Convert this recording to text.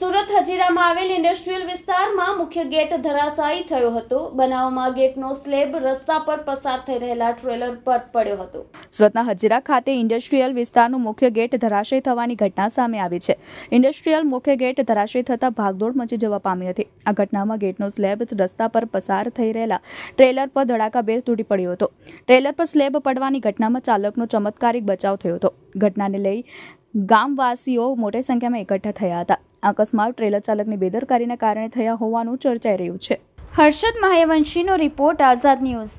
સુરત હજીરામાં આવેલ ઇન્ડસ્ટ્રીયલ વિસ્તારમાં મુખ્ય ગેટ ધરાશાયી થયો હતો બનાવમાં ગેટનો સ્લેબ રસ્તા પર પસાર થઈ રહેલા ટ્રેલર પર પડ્યો હતો સુરતના હજીરા ખાતે ઇન્ડસ્ટ્રીયલ વિસ્તારનું મુખ્ય ગેટ ધરાશય થવાની ઘટના સામે આવી છે ઇન્ડસ્ટ્રીયલ મુખ્ય ગેટ ધરાશય થતાં ભાગદોડ મચી જવા પામી હતી આ ઘટનામાં ગેટનો સ્લેબ રસ્તા પર પસાર થઈ રહેલા ટ્રેલર પર ધડાકાભેર તૂટી પડ્યો હતો ટ્રેલર પર સ્લેબ પડવાની ઘટનામાં ચાલકનો ચમત્કારિક બચાવ થયો હતો ઘટનાને લઈ ગામવાસીઓ મોટી સંખ્યામાં એકઠા થયા હતા અકસ્માત ટ્રેલર ચાલકની બેદરકારીને કારણે થયા હોવાનું ચર્ચાઈ રહ્યું છે હર્ષદ મહાયવંશીનો રિપોર્ટ આઝાદ ન્યૂઝ